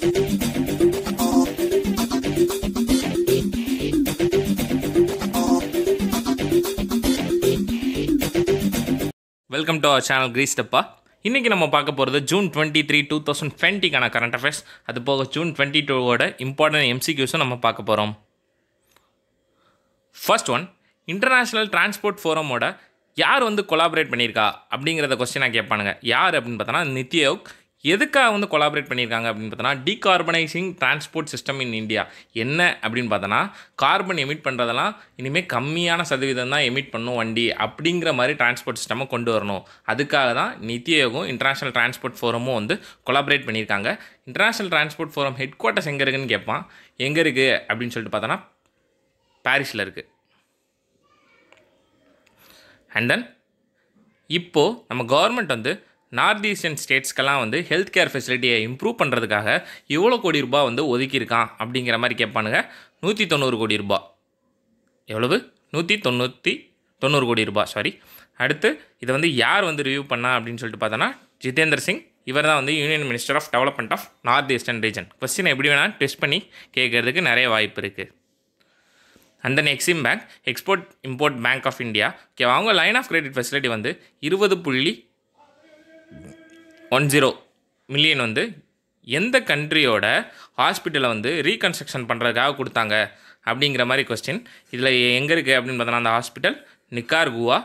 welcome to our channel grease dabba இன்றைக்கி நம்ம பார்க்க போகிறது June twenty three two thousand டுவெண்ட்டிக்கான கரண்ட் அஃபேர்ஸ் அது போக ஜூன் டுவெண்ட்டி டூவோட இம்பார்ட்டன்ட் எம்சிக்யூஸும் நம்ம பார்க்க போகிறோம் ஃபர்ஸ்ட் ஒன் இன்டர்நேஷ்னல் டிரான்ஸ்போர்ட் ஃபோரமோட யார் வந்து கொலாபரேட் பண்ணியிருக்கா அப்படிங்கிறத கொஸ்டினாக கேட்பானுங்க யார் அப்படின்னு பார்த்தோன்னா நித்யோக் எதுக்காக வந்து கொலாபரேட் பண்ணியிருக்காங்க அப்படின்னு பார்த்தோன்னா decarbonising transport system in India என்ன அப்படின்னு பார்த்தோன்னா கார்பன் எமிட் பண்ணுறதெல்லாம் இனிமேல் கம்மியான சதவீதம் தான் எமிட் பண்ணும் வண்டி அப்படிங்கிற மாதிரி டிரான்ஸ்போர்ட் சிஸ்டமும் கொண்டு வரணும் அதுக்காக தான் நித்தி ஆயோகும் இன்டர்நேஷ்னல் டிரான்ஸ்போர்ட் ஃபோரமும் வந்து கொலாபரேட் பண்ணியிருக்காங்க international transport forum headquarters எங்கே இருக்குன்னு கேட்பான் எங்கே இருக்குது அப்படின்னு சொல்லிட்டு பார்த்தோன்னா பாரிஸில் இருக்குது அண்ட் தென் இப்போது நம்ம கவர்மெண்ட் வந்து நார்த் ஈஸ்டியன் ஸ்டேட்ஸ்க்கெல்லாம் வந்து ஹெல்த் கேர் ஃபெசிலிட்டியை இம்ப்ரூவ் பண்ணுறதுக்காக எவ்வளோ கோடி ரூபாய் வந்து ஒதுக்கியிருக்கான் அப்படிங்கிற மாதிரி கேட்பானுங்க நூற்றி தொண்ணூறு கோடி ரூபா எவ்வளவு நூற்றி தொண்ணூற்றி தொண்ணூறு கோடி ரூபா சாரி அடுத்து இதை வந்து யார் வந்து ரிவ்யூ பண்ணா அப்படின்னு சொல்லிட்டு பார்த்தோன்னா ஜிதேந்திர சிங் இவர் தான் வந்து union minister of development of north eastern region question எப்படி வேணால் டெஸ்ட் பண்ணி கேட்குறதுக்கு நிறைய வாய்ப்பு இருக்குது அந்த நெக்ஸிம் EXIM bank export import bank of India okay அவங்க லைன் ஆஃப் கிரெடிட் ஃபெசிலிட்டி வந்து இருபது புள்ளி ஒன் ஜீரோ மில்லியன் வந்து எந்த கண்ட்ரியோட ஹாஸ்பிட்டலை வந்து ரீகன்ஸ்ட்ரக்ஷன் பண்ணுறதுக்காக கொடுத்தாங்க அப்படிங்கிற மாதிரி கொஸ்டின் இதில் எங்கே இருக்குது அப்படின்னு பார்த்தோன்னா அந்த ஹாஸ்பிட்டல் நிக்கார்குவா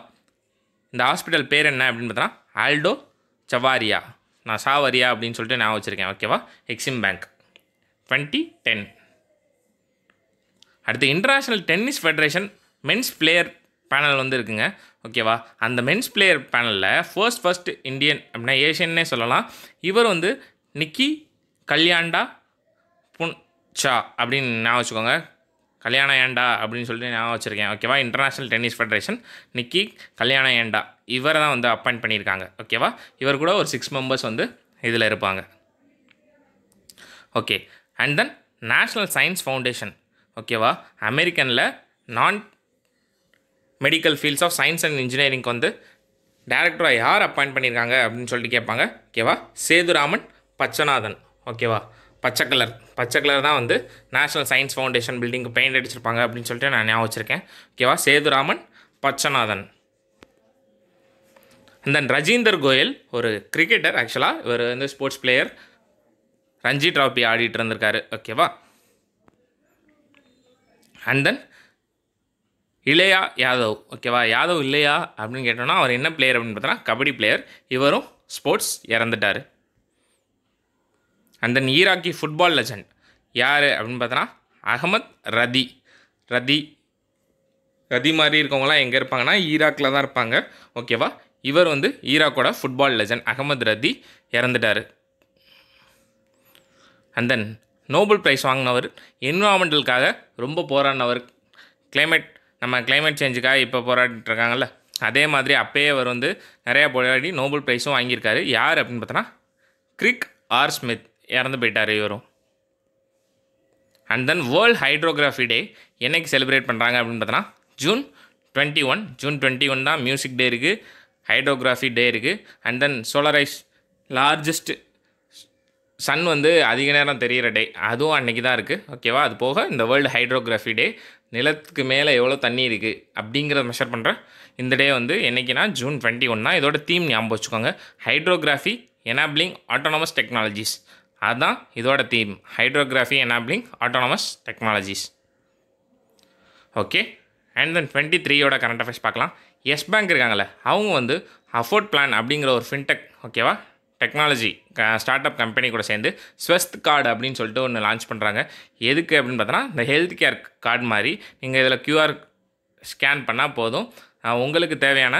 இந்த ஹாஸ்பிட்டல் பேர் என்ன அப்படின்னு பார்த்தோன்னா ஆல்டோ சவாரியா நான் சாவரியா அப்படின்னு சொல்லிட்டு நான் வச்சுருக்கேன் ஓகேவா எக்ஸிம் பேங்க் டுவெண்ட்டி டென் அடுத்து international tennis federation men's player panel வந்து இருக்குங்க ஓகேவா அந்த மென்ஸ் பிளேயர் பேனலில் ஃபர்ஸ்ட் ஃபர்ஸ்ட் இந்தியன் அப்படின்னா ஏஷியன்னே சொல்லலாம் இவர் வந்து நிக்கி கல்யாண்டா புன் அப்படின்னு நான் வச்சுக்கோங்க கல்யாண ஏண்டா அப்படின்னு சொல்லிட்டு நான் வச்சுருக்கேன் ஓகேவா இன்டர்நேஷ்னல் டென்னிஸ் ஃபெடரேஷன் நிக்கி கல்யாண ஏண்டா இவரை தான் வந்து அப்பாயிண்ட் பண்ணியிருக்காங்க ஓகேவா இவர் கூட ஒரு சிக்ஸ் மெம்பர்ஸ் வந்து இதில் இருப்பாங்க okay and then national science foundation ஓகேவா அமெரிக்கனில் நான் medical fields of science and இன்ஜினியரிங்க்கு வந்து டேரக்டராக யார் அப்பாயிண்ட் பண்ணியிருக்காங்க அப்படின்னு சொல்லிட்டு கேட்பாங்க ஓகேவா சேதுராமன் பச்சநாதன் ஓகேவா பச்சை கலர் பச்சை கலர் தான் வந்து national science foundation building paint அடிச்சிருப்பாங்க அப்படின்னு சொல்லிட்டு நான் ஞாபகம் வச்சுருக்கேன் ஓகேவா சேதுராமன் பச்சநாதன் அண்ட் தென் ரஜீந்தர் கோயல் ஒரு கிரிக்கெட்டர் ஆக்சுவலாக இவர் வந்து ஸ்போர்ட்ஸ் பிளேயர் ரஞ்சி ட்ராஃபி ஆடிட்டு இருந்திருக்காரு ஓகேவா அண்ட் தென் இளையா யாதவ் ஓகேவா யாதவ் இல்லையா அப்படின்னு கேட்டோம்னா அவர் என்ன பிளேயர் அப்படின்னு பார்த்தோன்னா கபடி பிளேயர் இவரும் ஸ்போர்ட்ஸ் இறந்துட்டார் and then Iraqi football legend யார் அப்படின்னு பார்த்தோன்னா அகமத் ரதி ரதி ரதி மாதிரி இருக்கவங்களாம் எங்கே இருப்பாங்கன்னா ஈராக்கில் தான் இருப்பாங்க ஓகேவா இவர் வந்து ஈராக்கோட ஃபுட்பால் லெஜண்ட் அகமது ரதி இறந்துட்டார் அண்ட் தென் நோபல் ப்ரைஸ் வாங்கினவர் என்விரான்மெண்டலுக்காக ரொம்ப போராடினவர் கிளைமேட் நம்ம கிளைமேட் சேஞ்சுக்காக இப்போ போராடிட்டு இருக்காங்கல்ல அதே மாதிரி அப்பயே அவர் வந்து நிறையா போராடி நோபல் ப்ரைஸும் வாங்கியிருக்காரு யார் அப்படின்னு பார்த்தோன்னா கிரிக் ஆர் ஸ்மித் இறந்து போயிட்டார் இவரும் and then world hydrography day என்றைக்கு செலிப்ரேட் பண்ணுறாங்க அப்படின்னு பார்த்தோன்னா June twenty one June twenty one தான் மியூசிக் டே இருக்குது ஹைட்ரோகிராஃபி டே இருக்குது and then solstice largest sun வந்து அதிக நேரம் தெரிகிற டே அதுவும் அன்றைக்கி தான் இருக்குது ஓகேவா அது போக இந்த வேர்ல்டு ஹைட்ரோகிராஃபி டே நிலத்துக்கு மேலே எவ்வளோ தண்ணி இருக்குது அப்படிங்கிறத மெஷர் பண்ணுற இந்த டே வந்து என்றைக்கினா ஜூன் டுவெண்ட்டி ஒன்னா இதோட தீம் ஞாபகம் வச்சுக்கோங்க ஹைட்ரோகிராஃபி எனாப்ளிங் ஆட்டோனமஸ் டெக்னாலஜிஸ் அதுதான் இதோட theme hydrography enabling autonomous technologies okay and then twenty த்ரீயோட கரண்ட் அஃபேர்ஸ் பார்க்கலாம் எஸ் பேங்க் இருக்காங்களே அவங்க வந்து அஃபோர்ட் பிளான் அப்படிங்கிற ஒரு ஃபின்டெக் ஓகேவா டெக்னாலஜி ஸ்டார்ட் அப் கம்பெனி கூட சேர்ந்து ஸ்வஸ்த் கார்டு அப்படின்னு சொல்லிட்டு ஒன்று லான்ச் பண்ணுறாங்க எதுக்கு அப்படின்னு பார்த்தோன்னா இந்த ஹெல்த் கேர் கார்டு மாதிரி நீங்கள் இதில் க்யூஆர் ஸ்கேன் பண்ணால் போதும் உங்களுக்கு தேவையான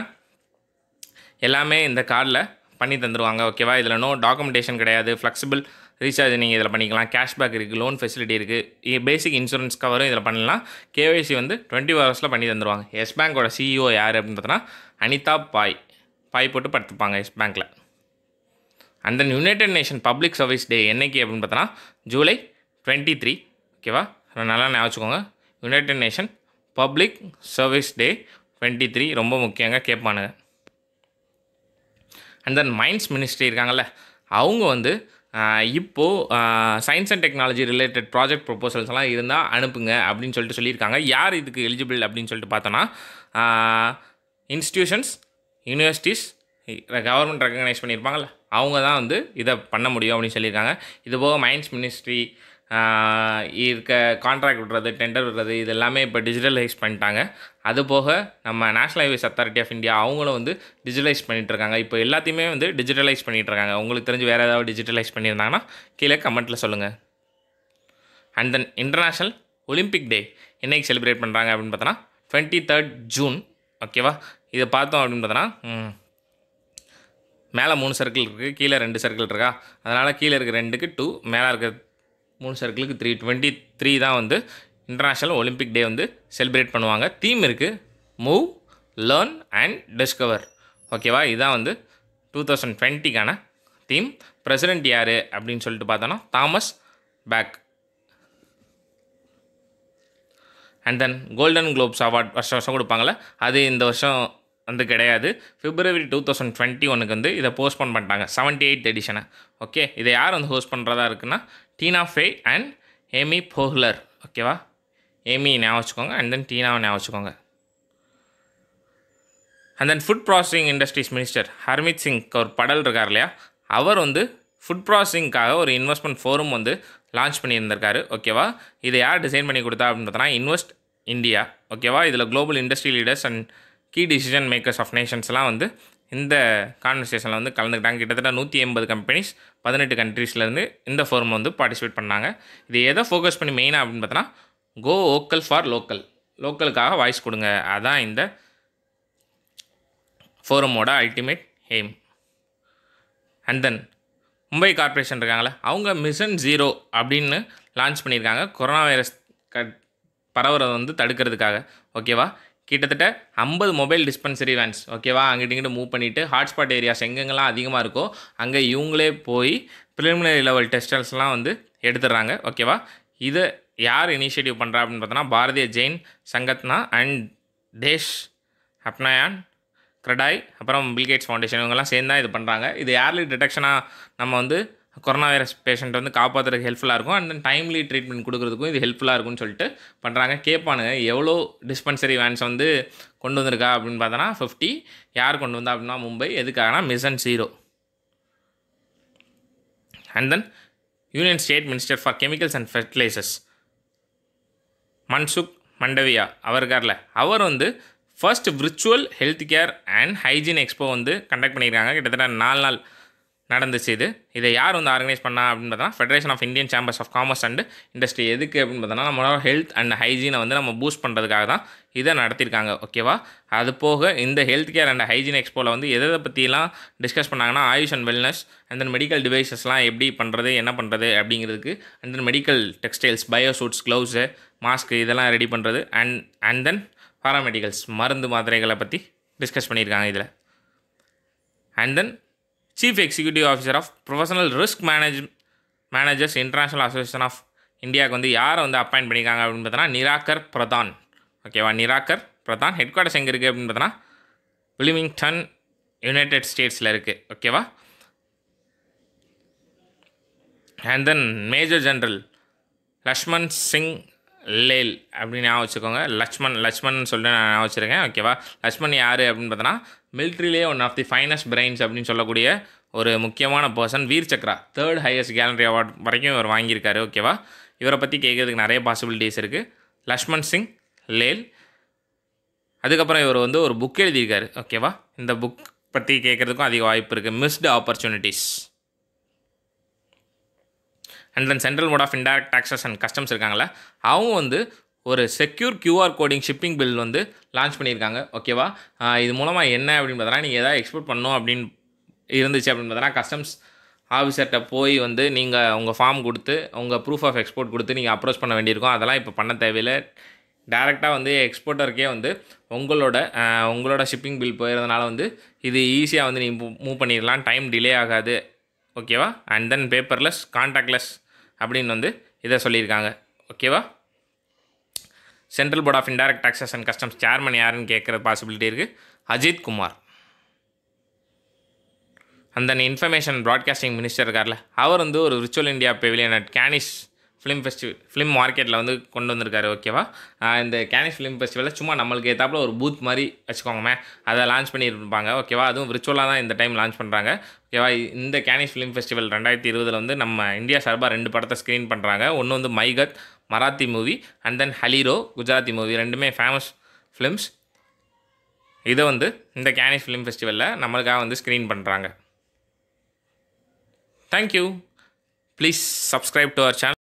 எல்லாமே இந்த கார்டில் பண்ணி தந்துடுவாங்க ஓகேவா இதில் நோ டாக்குமெண்டேஷன் கிடையாது ஃப்ளெக்சிபிள் ரீசார்ஜ் நீங்கள் இதில் பண்ணிக்கலாம் கேஷ்பேக் இருக்குது லோன் ஃபெசிலிட்டி இருக்குது பேசிக் இன்சூரன்ஸ் கவரும் இதில் பண்ணலாம் கேஒய்சி வந்து டுவெண்ட்டி ஹவர்ஸில் பண்ணி தந்துடுவாங்க எஸ் பேங்கோட சிஇஓ யார் அப்படின்னு பார்த்தோன்னா அனிதா பாய் பாய் போட்டு படுத்துப்பாங்க எஸ் பேங்க்கில் and then United Nation public service day என்றைக்கு அப்படின்னு பார்த்தோன்னா ஜூலை டுவெண்ட்டி த்ரீ ஓகேவா நல்லா ஞாபகம் வச்சுக்கோங்க United Nation public service day twenty three ரொம்ப முக்கியங்க கேட்பானுங்க அண்ட் தென் மைன்ஸ் மினிஸ்ட்ரி இருக்காங்கல்ல அவங்க வந்து இப்போது science and technology related project எல்லாம் இருந்தால் அனுப்புங்க அப்படின்னு சொல்லிட்டு சொல்லியிருக்காங்க யார் இதுக்கு எலிஜிபிள் அப்படின்னு சொல்லிட்டு பார்த்தோன்னா இன்ஸ்டியூஷன்ஸ் யூனிவர்சிட்டிஸ் கவர்மெண்ட் ரெக்கக்னைஸ் பண்ணியிருப்பாங்கள்ல அவங்க தான் வந்து இதை பண்ண முடியும் அப்படின்னு சொல்லியிருக்காங்க இது போக மைன்ஸ் மினிஸ்ட்ரி இருக்க கான்ட்ராக்ட் விடுறது டெண்டர் விடுறது இது எல்லாமே இப்போ டிஜிட்டலைஸ் பண்ணிட்டாங்க அது போக நம்ம national highways authority of India அவங்களும் வந்து டிஜிட்டலைஸ் பண்ணிகிட்ருக்காங்க இப்போ எல்லாத்தையுமே வந்து டிஜிட்டலைஸ் பண்ணிகிட்ருக்காங்க உங்களுக்கு தெரிஞ்சு வேறு ஏதாவது டிஜிட்டலைஸ் பண்ணியிருந்தாங்கன்னா கீழே கமெண்ட்டில் சொல்லுங்கள் and then international Olympic day என்றைக்கு செலிப்ரேட் பண்ணுறாங்க அப்படின்னு பார்த்தோன்னா டுவெண்ட்டி தேர்ட் ஜூன் ஓகேவா இதை பார்த்தோம் அப்படின்னு பார்த்தோன்னா மேலே மூணு சர்க்கிள் இருக்குது கீழே ரெண்டு சர்க்கிள் இருக்கா அதனால் கீழே இருக்கிற ரெண்டுக்கு டூ மேலே இருக்க மூணு சர்க்கிளுக்கு த்ரீ டுவெண்ட்டி த்ரீ தான் வந்து இன்டர்நேஷ்னல் ஒலிம்பிக் டே வந்து செலிப்ரேட் பண்ணுவாங்க தீம் இருக்குது மூவ் லேர்ன் அண்ட் டிஸ்கவர் ஓகேவா இதான் வந்து டூ தௌசண்ட் டுவெண்ட்டிக்கான தீம் பிரசிடெண்ட் யார் அப்படின்னு சொல்லிட்டு பார்த்தோன்னா Thomas Bach and then golden globes award வருஷம் வருஷம் கொடுப்பாங்களே அது இந்த வருஷம் வந்து கிடையாது பிப்ரவரி டூ தௌசண்ட் டுவெண்ட்டி ஒனுக்கு வந்து இதை போஸ்ட்போன் பண்ணிட்டாங்க செவன்ட்டி எயிட் எடிஷனை ஓகே இதை யார் வந்து ஹோஸ்ட் பண்ணுறதா இருக்குன்னா டீனா ஃபே அண்ட் ஏமி போஹ்லர் ஓகேவா ஏமி ஞாபகம் வச்சுக்கோங்க அண்ட் தென் டீனாவை ஞாபகம் வச்சுக்கோங்க and then food processing industries minister Harsimrat Singh ஒரு படல் இருக்கார் இல்லையா அவர் வந்து ஃபுட் ப்ராசஸிங்காக ஒரு இன்வெஸ்ட்மெண்ட் ஃபோரம் வந்து லான்ச் பண்ணியிருந்திருக்காரு ஓகேவா இதை யார் டிசைன் பண்ணி கொடுத்தா பார்த்தோன்னா இன்வெஸ்ட் இந்தியா ஓகேவா இதில் global industry leaders and key decision makers of நேஷன்ஸ்லாம் வந்து இந்த கான்வர்சேஷனில் வந்து கலந்துக்கிட்டாங்க கிட்டத்தட்ட நூற்றி எண்பது கம்பெனிஸ் பதினெட்டு கண்ட்ரீஸ்லேருந்து இந்த ஃபோரம் வந்து பார்ட்டிசிபேட் பண்ணாங்க இது எதை ஃபோக்கஸ் பண்ணி மெயினாக அப்படின்னு பார்த்தோன்னா கோ ஓக்கல் ஃபார் லோக்கல் லோக்கலுக்காக வாய்ஸ் கொடுங்க அதான் இந்த ஃபோரமோட ultimate aim and then Mumbai corporation இருக்காங்களே அவங்க மிஷன் ஜீரோ அப்படின்னு லான்ச் பண்ணியிருக்காங்க கொரோனா வைரஸ் க பரவுறதை வந்து தடுக்கிறதுக்காக ஓகேவா கிட்டத்தட்ட ஐம்பது மொபைல் டிஸ்பென்சரி வேன்ஸ் ஓகேவா அங்கிட்ட இங்கிட்ட மூவ் பண்ணிவிட்டு ஹாட்ஸ்பாட் ஏரியாஸ் எங்கெங்கெல்லாம் அதிகமாக இருக்கோ அங்கே இவங்களே போய் ப்ரிலிமினரி லெவல் டெஸ்டல்ஸ்லாம் வந்து எடுத்துடுறாங்க ஓகேவா இதை யார் இனிஷியேட்டிவ் பண்ணுறா அப்படின்னு பார்த்தோன்னா பாரதிய ஜெயின் சங்கத்னா அண்ட் தேஷ் அப்னாயான் கிரடாய் அப்புறம் பில்கேட்ஸ் ஃபவுண்டேஷன் இவங்கெல்லாம் சேர்ந்து தான் இது பண்ணுறாங்க இது ஏர்லி டிடெக்ஷனாக நம்ம வந்து கொரோனா வைரஸ் பேஷண்ட் வந்து காப்பாற்றுறதுக்கு ஹெல்ப்ஃபுல்லாக இருக்கும் அண்ட் தென் டைம்லி ட்ரீட்மெண்ட் கொடுக்குறதுக்கும் இது ஹெல்ப்ஃபுல்லாக இருக்கும்னு சொல்லிட்டு பண்ணுறாங்க கேட்பானுங்க எவ்வளோ டிஸ்பென்சரி வேன்ஸ் வந்து கொண்டு வந்திருக்கா அப்படின்னு பார்த்தோன்னா ஃபிஃப்டி யார் கொண்டு வந்தா அப்படின்னா மும்பை எதுக்காகனா mission zero and then union state minister for chemicals and fertilisers Mansukh Mandaviya அவர் இருக்கார்ல அவர் வந்து first virtual health care and hygiene expo வந்து கண்டக்ட் பண்ணியிருக்காங்க கிட்டத்தட்ட நாலு நாள் நடந்துச்சு இது இதை யார் வந்து ஆர்கனைஸ் பண்ணா அப்படின்னு பார்த்தோன்னா federation of Indian chambers of commerce and industry எதுக்கு அப்படின்னு பார்த்தோன்னா நம்மளோட ஹெல்த் அண்ட் ஹைஜீனை வந்து நம்ம பூஸ்ட் பண்ணுறதுக்காக தான் இதை நடத்தியிருக்காங்க ஓகேவா அது போக இந்த ஹெல்த் கேர் அண்ட் ஹைஜீன் எக்ஸ்போவில் வந்து எதை பற்றிலாம் டிஸ்கஸ் பண்ணாங்கன்னா AYUSH and wellness and then medical டிவைசஸ்லாம் எப்படி பண்ணுறது என்ன பண்ணுறது அப்படிங்கிறதுக்கு and then medical textiles biosuits gloves mask இதெல்லாம் ரெடி பண்ணுறது அண்ட் அண்ட் தென் பாராமெடிக்கல்ஸ் மருந்து மாத்திரைகளை பற்றி டிஸ்கஸ் பண்ணியிருக்காங்க இதில் and then chief executive officer of professional risk manage managers international association of இந்தியாவுக்கு வந்து யாரை வந்து அப்பாயின் பண்ணியிருக்காங்க அப்படின்னு பார்த்தீங்கன்னா நிராகர் பிரதான் ஓகேவா நிராகர் பிரதான் ஹெட் குவார்ட்டர்ஸ் எங்கே இருக்குது அப்படின்னு பார்த்தீங்கன்னா விலிமிங்டன் யுனைடெட் ஸ்டேட்ஸில் இருக்குது ஓகேவா and then major general Lakshman Singh Lehl அப்படின்னு ஞாபகம் வச்சுக்கோங்க லக்ஷ்மண் லக்ஷ்மன் சொல்லிட்டு நான் ஞாபகம் வச்சுருக்கேன் ஓகேவா லக்ஷ்மண் யார் அப்படின்னு பார்த்தோன்னா மிலிட்ரிலேயே one of the finest brains அப்படின்னு சொல்லக்கூடிய ஒரு முக்கியமான person Vir Chakra third highest gallery award வரைக்கும் இவர் வாங்கியிருக்காரு ஓகேவா இவரை பற்றி கேட்குறதுக்கு நிறைய பாசிபிலிட்டிஸ் இருக்குது லக்ஷ்மண் சிங் லேல் அதுக்கப்புறம் இவர் வந்து ஒரு புக் எழுதியிருக்காரு ஓகேவா இந்த புக் பற்றி கேட்குறதுக்கும் அதிக வாய்ப்பு இருக்குது missed opportunities and then central mode of indirect taxes and customs இருக்காங்களா அவங்க வந்து ஒரு secure QR coding shipping bill வந்து லான்ச் பண்ணியிருக்காங்க ஓகேவா இது மூலமாக என்ன அப்படின்னு பார்த்தீங்கன்னா நீங்கள் எதாவது எக்ஸ்போர்ட் பண்ணோம் அப்படின்னு இருந்துச்சு அப்படின்னு பார்த்தீங்கன்னா கஸ்டம்ஸ் ஆஃபீஸர்கிட்ட போய் வந்து நீங்கள் உங்கள் ஃபார்ம் கொடுத்து உங்கள் ப்ரூஃப் ஆஃப் எக்ஸ்போர்ட் கொடுத்து நீங்கள் அப்ரோச் பண்ண வேண்டியிருக்கும் அதெல்லாம் இப்போ பண்ண தேவையில்லை டேரெக்டாக வந்து எக்ஸ்போர்ட்டருக்கே வந்து உங்களோட உங்களோட ஷிப்பிங் பில் போயிருந்தனால வந்து இது ஈஸியாக வந்து நீங்கள் மூவ் பண்ணிடலாம் டைம் டிலே ஆகாது ஓகேவா அண்ட் தென் பேப்பர்லெஸ் கான்டாக்ட்லெஸ் அப்படின்னு வந்து இதை சொல்லியிருக்காங்க ஓகேவா central board of indirect taxes and customs chairman யாருன்னு கேட்குற பாசிபிலிட்டி இருக்குது அஜித் குமார் அந்த இன்ஃபர்மேஷன் ப்ராட்காஸ்டிங் மினிஸ்டர் இருக்கார்ல அவர் வந்து ஒரு virtual India pavilion at Cannes film festival film மார்க்கெட்டில் வந்து கொண்டு வந்திருக்காரு ஓகேவா இந்த கேனிஸ் ஃபிலிம் ஃபெஸ்டிவலில் சும்மா நம்மளுக்கு ஏற்றாப்புல ஒரு பூத் மாதிரி வச்சுக்கோங்கமே அதை லான்ச் பண்ணியிருப்பாங்க ஓகேவா அதுவும் விர்ச்சுவலாக தான் இந்த டைம் லான்ச் பண்ணுறாங்க ஓகேவா இந்த கேனிஷ் ஃபிலிம் ஃபெஸ்டிவல் ரெண்டாயிரத்தி இருபதில் வந்து நம்ம இந்தியா சார்பாக ரெண்டு படத்தை ஸ்க்ரீன் பண்ணுறாங்க ஒன்று வந்து Maighat Marathi movie and then Hellaro Gujarati movie ரெண்டுமே ஃபேமஸ் ஃபிலிம்ஸ் இதை வந்து இந்த கேனிஷ் ஃபிலிம் ஃபெஸ்டிவலில் நம்மளுக்காக வந்து ஸ்க்ரீன் பண்ணுறாங்க thank you please subscribe to our channel